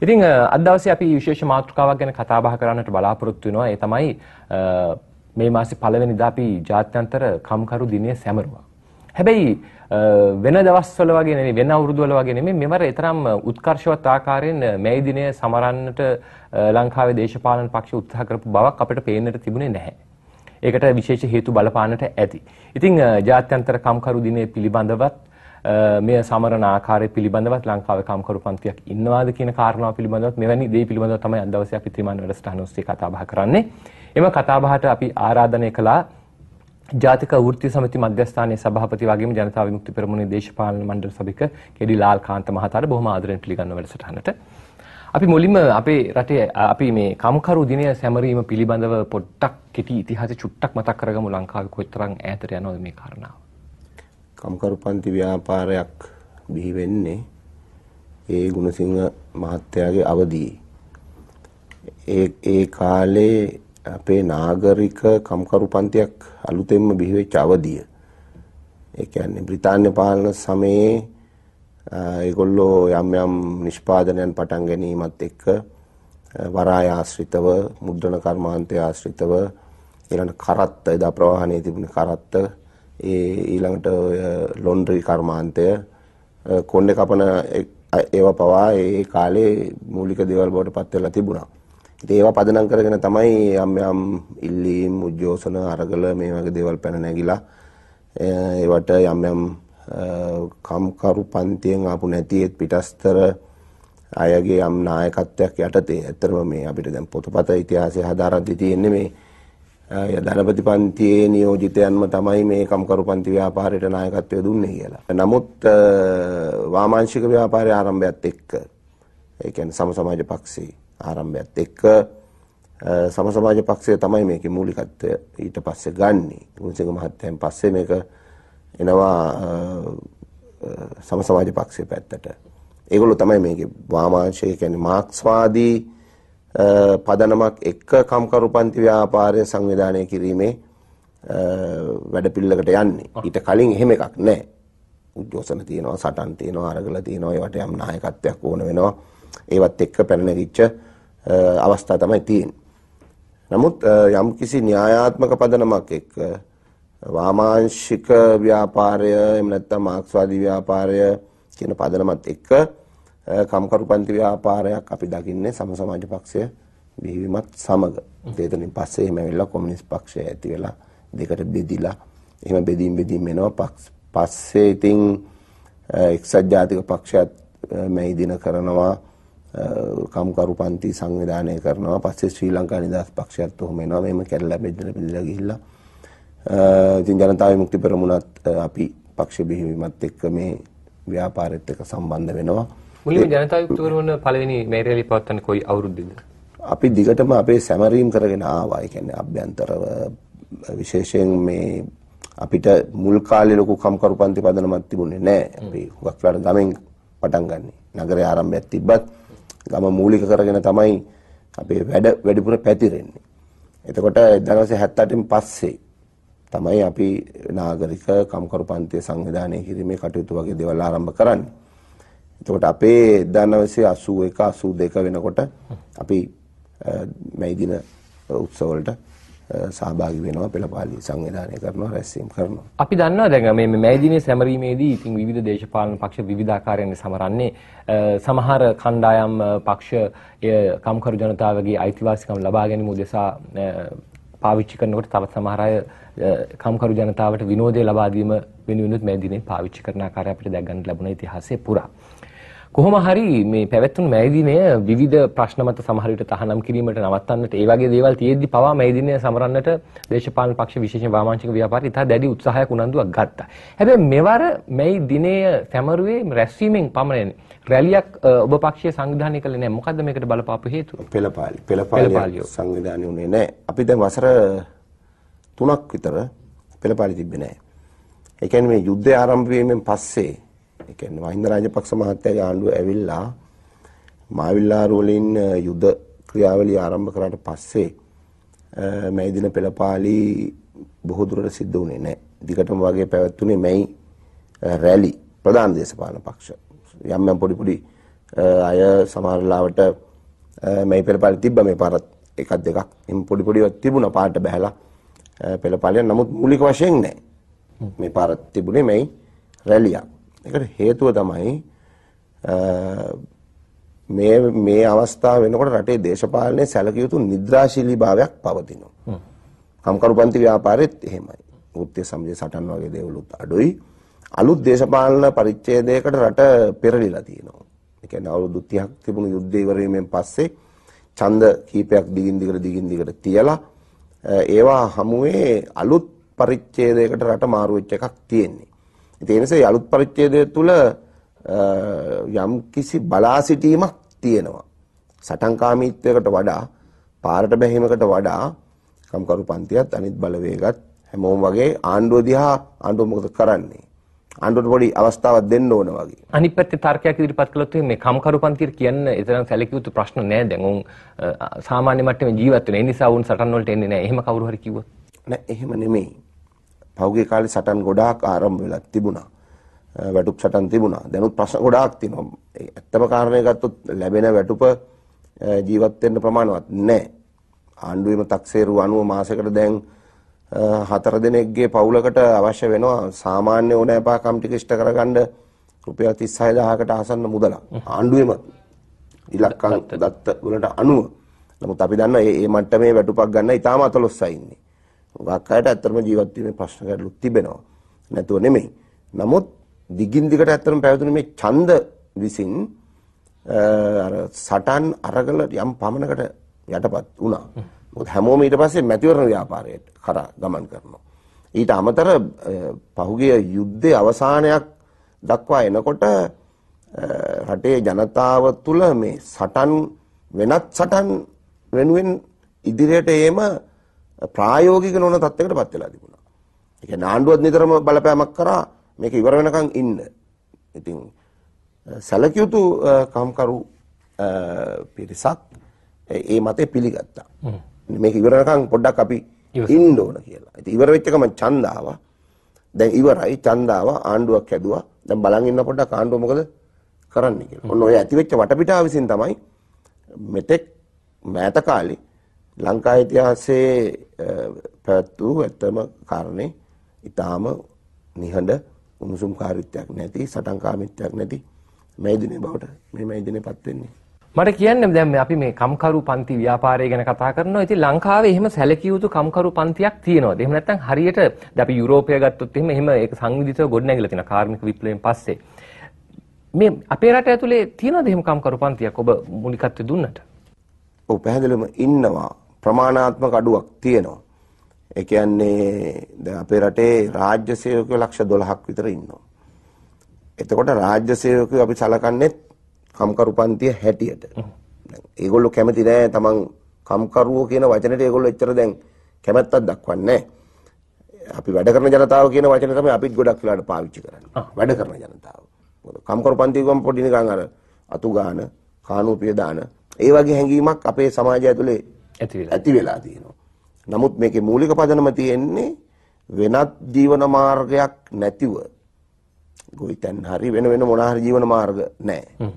ඉතින් අද දවසේ අපි විශේෂ මාතෘකාවක් ගැන කතා බහ කරන්නට බලාපොරොත්තු වෙනවා. ඒ තමයි මේ මාසේ පළවෙනිදා අපි ජාත්‍යන්තර කම්කරු දිනය සැමරුවා. හැබැයි වෙන දවස්වල වගේ නෙමෙයි වෙන අවුරුදු වල වගේ නෙමෙයි මෙවර තරම් උත්කර්ෂවත් ආකාරයෙන් මේ දිනය සමරන්නට ලංකාවේ දේශපාලන පක්ෂ උත්සාහ කරපු බවක් අපිට පේන්නට තිබුණේ නැහැ. ඒකට විශේෂ හේතු බලපාන්නට ඇති. ඉතින් ජාත්‍යන්තර කම්කරු දිනය පිළිබඳවත් මේ සමරන ආකාරය පිළිබඳවත් ලංකාවේ කම්කරු පන්තියක් ඉන්නවාද කියන කාරණාව පිළිබඳවත් මෙවැනි දේ පිළිබඳව තමයි අද දවසේ අපි ත්‍රිමාන වැඩසටහන ඔස්සේ කතා බහ කරන්නේ. එම කතා බහට අපි ආරාධනය කළා ජාතික වෘත්ති සමිති මධ්‍යස්ථානයේ සභාපති වගේම ජනතා විමුක්ති පෙරමුණේ දේශපාලන මණ්ඩල සභික කෙඩි ලාල්කාන්ත මහතාට බොහොම ආදරෙන් පිළිගන්න වැඩසටහනට. අපි මුලින්ම අපේ රටේ අපි මේ කම්කරු දිනය සැමරීම පිළිබඳව පොඩ්ඩක් කෙටි ඉතිහාසෙ චුට්ටක් මතක් කරගමු ලංකාවේ කොයිතරම් ඈතට යනවද මේ කාරණාව. කම්කරුපන්ති ව්‍යාපාරයක් බිහි වෙන්නේ ඒ ගුණසිංහ මහත්තයාගේ අවදී. ඒ ඒ කාලේ අපේ නාගරික කම්කරුපන්තියක් අලුතෙන්ම බිහි වෙච්ච අවදිය. ඒ කියන්නේ බ්‍රිතාන්‍ය පාලන සමයේ ඒගොල්ලෝ යම් යම් නිෂ්පාදනයන් පටන් ගැනීමත් එක්ක වරාය ආශ්‍රිතව මුද්‍රණ කර්මාන්තය ආශ්‍රිතව ඊළඟ කරත්ත එදා ප්‍රවාහනයේ තිබුණ කරත්ත ඒ ඊළඟට ඔය ලොන්ඩ්‍රි කර්මාන්තය කොණ්ඩ කපන ඒවා පවා ඒ කාලේ මූලික දේවල් බවට පත් වෙලා තිබුණා. ඉතින් ඒවා පදනම් කරගෙන තමයි යම් යම් ඉල්ලීම්, උද්ඝෝෂණ, අරගල මේ වගේ දේවල් පැන නැගිලා ඒවට යම් යම් කම්කරු පන්තියෙන් ආපු නැති පිටස්තර අයගේ යම් නායකත්වයක් යටතේ ඇත්තටම මේ අපිට දැන් පොතපත ඉතිහාසය හදාරද්දී තියෙන්නේ මේ ධනපති පන්තියේ නියෝජිතයන්ම තමයි මේ කම්කරු පන්ති ව්‍යාපාරයට නායකත්වය දුන්නේ කියලා. නමුත් වාමාංශික ව්‍යාපාරය ආරම්භයත් එක්ක ඒ කියන්නේ සම සමාජ පක්ෂයේ ආරම්භයත් එක්ක සම සමාජ පක්ෂය තමයි මේකේ මූලිකත්වය ඊට පස්සේ ගන්නෙ. ගුණසිංහ මහත්තයන් පස්සේ මේක එනවා සම සමාජ පක්ෂයේ පැත්තට. ඒගොල්ලෝ තමයි මේකේ වාමාංශය කියන්නේ මාක්ස්වාදී පදනමක් එක්ක කම්කරු පන්ති ව්‍යාපාරය සංවිධානය කිරීමේ වැඩපිල්ලකට යන්නේ. ඊට කලින් එහෙම එකක් නැහැ. උද්ඝෝෂණ තියෙනවා, සටන් තියෙනවා, අරගල තියෙනවා, ඒවට යම් නායකත්වයක් ඕන වෙනවා. ඒවත් එක්ක පැනනගිච්ච අවස්ථා තමයි තියෙන්නේ. නමුත් යම්කිසි න්‍යායාත්මක පදනමක් එක්ක වාමාංශික ව්‍යාපාරය එහෙම නැත්නම් මාක්ස්වාදී ව්‍යාපාරය කියන පදනමත් එක්ක කම්කරු පන්ති ව්‍යාපාරයක් අපි දකින්නේ සම සමාජ පක්ෂය බිහිවීමත් සමග. ඒතනින් පස්සේ එහෙම වෙලා කොමියුනිස්ට් පක්ෂය ඇති වෙලා දෙකට බෙදිලා එහෙම බෙදීම් බෙදීම් වෙනවා. පස්සේ ඉතින් එක්සත් ජාතික පක්ෂයත් මෙහිදින කරනවා කම්කරු පන්ති සංවිධානය කරනවා. පස්සේ ශ්‍රී ලංකා නිදහස් පක්ෂයත් උහුම වෙනවා. මෙහෙම කැඩලා බෙදලා බෙදලා ගිහිල්ලා ඉතින් ජනතා විමුක්ති පෙරමුණත් අපි පක්ෂ බිහිවීමත් එක්ක මේ ව්‍යාපාරෙත් එක්ක සම්බන්ධ වෙනවා. මුලින්ම ජනතා යුක්තවරුන් පළවෙනි මේරේලි පවත්වන්නේ කොයි අවුරුද්දේද? අපි දිගටම අපේ සැමරීම් කරගෙන ආවා. ඒ කියන්නේ අභ්‍යන්තරව විශේෂයෙන් මේ අපිට මුල් කාලේ ලොකු කම්කරු පන්ති පදනමක් තිබුණේ නැහැ. අපි හුඟක් වෙලාට ගමෙන් පටන් ගන්නෙ. නගරයේ ආරම්භයක් තිබ්බත් ගම මූලික කරගෙන තමයි අපේ වැඩ වැඩිපුර පැතිරෙන්නේ. එතකොට 1978න් පස්සේ තමයි අපි නාගරික කම්කරු පන්තිය සංවිධානය කිරීමේ කටයුතු වගේ දේවල් ආරම්භ කරන්නේ. එතකොට අපේ 1981 82 වෙනකොට අපි මැයිදින උත්සව වලට සහභාගී වෙනවා පෙළපාලි සංවිධානය කරනවා රැස්වීම් කරනවා. අපි දන්නවා දැන් මේ මැයිදිනේ සැමරීමේදී ඉතින් විවිධ දේශපාලන පක්ෂ විවිධාකාරයෙන් සමරන්නේ සමහර කණ්ඩායම් පක්ෂ කම්කරු ජනතාවගේ අයිතිවාසිකම් ලබා ගැනීම උදෙසා පාවිච්චි කරනකොට තවත් සමහර අය කම්කරු ජනතාවට විනෝදය ලබා දීම වෙනුවෙනුත් මේ දිනේ පාවිච්චි කරන ආකාරය අපිට දැක ගන්න ලැබුණා ඉතිහාසයේ පුරා. කොහොම හරි මේ පැවැත්වුණු මේ දිනය විවිධ ප්‍රශ්න මත සමහර විට තහනම් කිරීමට නවත්තන්නට ඒ වගේ දේවල් තියෙද්දි පවා මේ දිනය සමරන්නට දේශපාලන පක්ෂ විශේෂයෙන් වාමාංශික ව්‍යාපාරී ඉතා දැඩි උත්සාහයක් උනන්දුවක් ගත්තා. හැබැයි මෙවර මේ දිනය සැමරුවේ රැස්වීමෙන් පමණයි රැලියක් ඔබ පක්ෂයේ සංවිධානය කළේ නැහැ. මොකද්ද මේකට බලපාපු හේතුව? පෙළපාලි. පෙළපාලි සංවිධානය උනේ නැහැ. අපි දැන් වසර 3ක් විතර පෙළපාලි තිබ්බේ නැහැ. ඒ කියන්නේ මේ යුද්ධය ආරම්භ වීමෙන් පස්සේ ඒ කියන්නේ මහින්ද රාජපක්ෂ මහත්තයාගේ ආණ්ඩුව ඇවිල්ලා මාවිල්ලාරු වලින් යුද ක්‍රියාවලිය ආරම්භ කරාට පස්සේ මේ දින පෙළපාලි බොහෝ දුරට සිද්ධ වුණේ නැහැ. දිගටම වගේ පැවැත්ුණේ මේ රැලි ප්‍රධාන දේශපාලන පක්ෂ යම් යම් පොඩි පොඩි අය සමහර ලාවට මේ පෙළපාලි තිබ්බ මේ පාරත් එකක් දෙකක් එම් පොඩි පොඩිවත් තිබුණා පාට බහැලා පෙළපාලිය නමුත් මූලික වශයෙන් නැහැ. මේ පාර තිබුණේ මේ රැලියක්. ඒකට හේතුව තමයි මේ මේ අවස්ථාව වෙනකොට රටේ දේශපාලනයේ සැලකිය යුතු නිද්‍රාශීලී භාවයක් පවතිනවා. කම්කරුපන්ති ව්‍යාපාරෙත් එහෙමයි. වෘත්තීය සමාජය සටන් වගේ දේවලුත් අඩුයි. අලුත් දේශපාලන පරිච්ඡේදයකට රට පෙරලිලා තියෙනවා. ඒ කියන්නේ අවුරුදු 30ක් තිබුණු යුද්ධය ඉවර වීමෙන් පස්සේ ඡන්ද කීපයක් දිගින් දිගට දිගින් දිගට තියලා ඒවා හමුවේ අලුත් පරිච්ඡේදයකට රට මාරු වෙච්ච එකක් තියෙන්නේ. ඒ නිසා අලුත් පරිච්ඡේදය තුල යම් කිසි බලා සිටීමක් තියෙනවා. සටන්කාමීත්වයකට වඩා පාරට බැහිමකට වඩා කම්කරු පන්තියත් අනිත් බලවේගත් හැමෝම වගේ ආණ්ඩුව දිහා ආණ්ඩුව මොකද කරන්නේ? ආණ්ඩුවට පොඩි අවස්ථාවක් දෙන්න ඕන වගේ. අනිත් පැත්තේ තර්කයක් ඉදිරිපත් කළොත් මේ කම්කරු පන්තිය කියන්න ඒතරම් සැලකිය යුතු ප්‍රශ්න නෑ දැන් උන් සාමාන්‍ය මට්ටමේ ජීවත් වෙන. ඒ නිසා උන් සටන් වලට එන්නේ නෑ. එහෙම කවුරු හරි කිව්වොත්. නෑ එහෙම නෙමෙයි. පහුගිය කාලේ සටන් ගොඩාක් ආරම්භ වෙලා තිබුණා. වැටුප් සටන් තිබුණා. දැනුත් ප්‍රශ්න ගොඩාක් තියෙනවා. ඇත්තම කාරණේ ගත්තොත් ලැබෙන වැටුප ජීවත් වෙන්න ප්‍රමාණවත් නැහැ. ආණ්ඩුවේම තක්සේරුව අනුව මාසෙකට දැන් හතර දෙනෙක්ගේ පවුලකට අවශ්‍ය වෙනවා සාමාන්‍ය ඕනෑපාකම් ටික ඉෂ්ට කරගන්න රුපියල් 36000කට ආසන්න මුදලක්. ආණ්ඩුවේම ඉලක්කම් දත්ත වලට අනුව නමුත් අපි දන්නවා මේ මට්ටමේ වැටුපක් ගන්න ඉතාම අතලොස්සයි ඉන්නේ. හුඟක් අයට ඇත්තටම ජීවත් වීමේ ප්‍රශ්න ගැටලු තිබෙනවා. නැතුව නෙමෙයි. නමුත් දිගින් දිගට ඇත්තටම පැවතුන මේ ඡන්ද විසින් අර සටන් අරගල යම් පමණකට යටපත් වුණා. මොකද හැමෝම ඊට පස්සේ මැතිවරණ ව්‍යාපාරයට කරා ගමන් කරනවා. ඊට අමතර පහුගිය යුද්ධයේ අවසානයක් දක්වා එනකොට රටේ ජනතාව තුළ මේ සටන් වෙනත් සටන් වෙනුවෙන් ඉදිරියට ඒම ප්‍රායෝගික නොවන තත්යකටපත් වෙලා තිබුණා. ඒ කියන්නේ ආණ්ඩුවත් නිතරම බලපෑමක් කරා මේක ඉවර වෙනකන් ඉන්න. ඉතින් සැලකිය යුතු කම්කරු පිරිසක් ඒ මතේ පිළිගත්තා. මේක ඉවර වෙනකන් පොඩ්ඩක් අපි ඉන්න ඕන කියලා. ඉතින් ඉවර වෙච්ච ගමන් ඡන්දාව දැන් ඉවරයි ඡන්දාව ආණ්ඩුවක් හැදුවා. දැන් බලන් ඉන්න පොඩ්ඩක් ආණ්ඩුව මොකද කරන්නේ කියලා. ඔන්න ඔය ඇතිවෙච්ච වටපිටාව විසින් තමයි මෙතෙක් මෑත කාලේ ලංකා ඉතිහාසයේ පැවැත් වූ ඇත්තම කාරණේ ඊටාම නිහඬ උණුසුම් කාරීත්වයක් නැති සටන්කාමීත්වයක් නැති මෛදිනේ බවට මේ මෛදිනේපත් වෙන්නේ මට කියන්න දැන් මේ අපි මේ කම්කරු පන්ති ව්‍යාපාරය ගැන කතා කරනවා. ඉතින් ලංකාවේ එහෙම සැලකිය යුතු කම්කරු පන්තියක් තියෙනවද? එහෙම නැත්නම් හරියට දැන් අපි යුරෝපය ගත්තොත් එහෙම එහෙම ඒක සංවිධිතව ගොඩනැගිලා තියෙනවා කාර්මික විප්ලවයෙන් පස්සේ. මේ අපේ රට ඇතුලේ තියෙනවද එහෙම කම්කරු පන්තියක් ඔබ මුලිකත්වයේ දුන්නට? ඔව් පැහැදිලිවම ඉන්නවා. ප්‍රමාණාත්මක අඩුවක් තියෙනවා. ඒ කියන්නේ දැන් අපේ රටේ රාජ්‍ය සේවකයෝ ලක්ෂ 12ක් විතර ඉන්නවා. එතකොට රාජ්‍ය සේවකයෝ අපි සලකන්නේ කම්කරු පන්තිය හැටියට. ඒගොල්ලෝ කැමති නෑ තමන් කම්කරුවෝ කියන වචනෙට ඒගොල්ලෝ එච්චර දැන් කැමැත්තක් දක්වන්නේ අපි වැඩ කරන ජනතාව කියන වචනේ තමයි අපිත් ගොඩක් වෙලාට පාවිච්චි කරන්නේ. වැඩ කරන ජනතාව. කම්කරු පන්ති ගම් පොඩි නිකන් අර අතු ගාන, කානූපිය දාන, ඒ වගේ හැඟීමක් අපේ සමාජය ඇතුලේ ඇති වෙලා තියෙනවා. නමුත් මේකේ මූලික පදනම තියෙන්නේ වෙනත් ජීවන මාර්ගයක් නැතිව ගොවිතැන් හරි වෙන වෙන මොනවා හරි ජීවන මාර්ග නැහැ.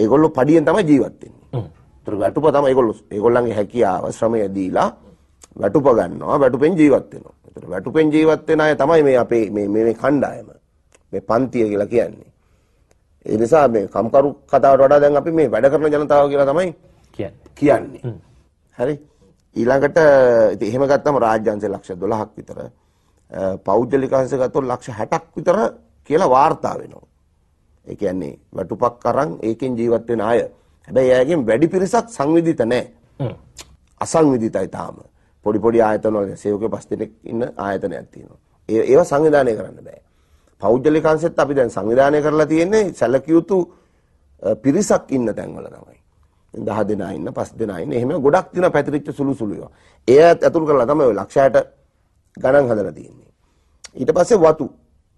ඒගොල්ලෝ පඩියෙන් තමයි ජීවත් වෙන්නේ. ඒතර වැටුප තමයි ඒගොල්ලෝ ඒගොල්ලන්ගේ හැකියාව ශ්‍රමය දීලා වැටුප ගන්නවා වැටුපෙන් ජීවත් වෙනවා. ඒතර වැටුපෙන් ජීවත් වෙන අය තමයි මේ අපේ මේ මේ කණ්ඩායම. මේ පන්තිය කියලා කියන්නේ. ඒ නිසා මේ කම්කරු කතාවට වඩා දැන් අපි මේ වැඩ කරන ජනතාව කියලා තමයි කියන්නේ. කියන්නේ. හරි ඊළඟට ඉතින් එහෙම ගත්තම රාජ්‍ය අංශය ලක්ෂ 12ක් විතර පෞද්ගලික අංශ ගත්තොත් ලක්ෂ 60ක් විතර කියලා වාර්තා වෙනවා. ඒ කියන්නේ වැටුපක් අරන් ඒකෙන් ජීවත් වෙන අය. හැබැයි එයාගෙන් වැඩි පිරිසක් සංවිධිත නැහැ. අසංවිධිතයි තාම. පොඩි පොඩි ආයතන වල සේවකයෝ පස් දෙනෙක් ඉන්න ආයතනයක් තියෙනවා. ඒ ඒවා සංවිධානය කරන්න බෑ. පෞද්ගලික අංශෙත් අපි දැන් සංවිධානය කරලා තියෙන්නේ සැලකිය යුතු පිරිසක් ඉන්න තැන්වල තමයි. 10 දෙනා ඉන්න 5 දෙනා ඉන්න එහෙම ගොඩක් තියෙන පැතිරිච්ච සුළු සුළු ඒවා. ඒ ඇතුළු කරලා තමයි ඔය ලක්ෂයට ගණන් හදලා තියෙන්නේ. ඊට පස්සේ වතු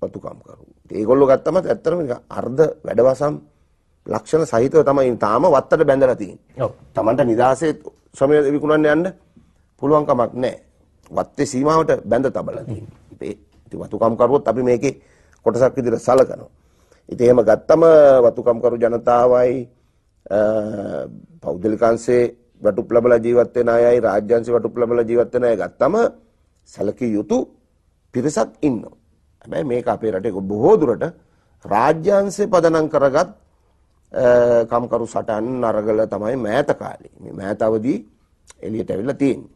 වතුකම් කරු. ඒගොල්ලෝ ගත්තම ඇත්තටම අර්ධ වැඩවසම් ලක්ෂණ සහිතව තමයි තාම වත්තට බැඳලා තියෙන්නේ. ඔව්. Tamanට නිදාසේ සමය විකුණන්න යන්න පුළුවන් කමක් නැහැ. වත්තේ සීමාවට බැඳ තබලා තියෙන්නේ. ඉතින් වතුකම් කරුවොත් අපි මේකේ කොටසක් විදිහට සලකනවා. ඉතින් එහෙම ගත්තම වතුකම් කරු ජනතාවයි පෞද්ගලිකංශේ වටුප් ලැබලා ජීවත් වෙන අයයි රාජ්‍යංශේ වටුප් ලැබලා ජීවත් වෙන අය ගත්තම සැලකිය යුතු පිරිසක් ඉන්නවා. හැබැයි මේක අපේ රටේ බොහෝ දුරට රාජ්‍යංශේ පදනම් කරගත් කම්කරු සටන් අරගල තමයි මෑත කාලේ. මේ මෑත අවදී එළියට අවිල්ල තියෙන්නේ.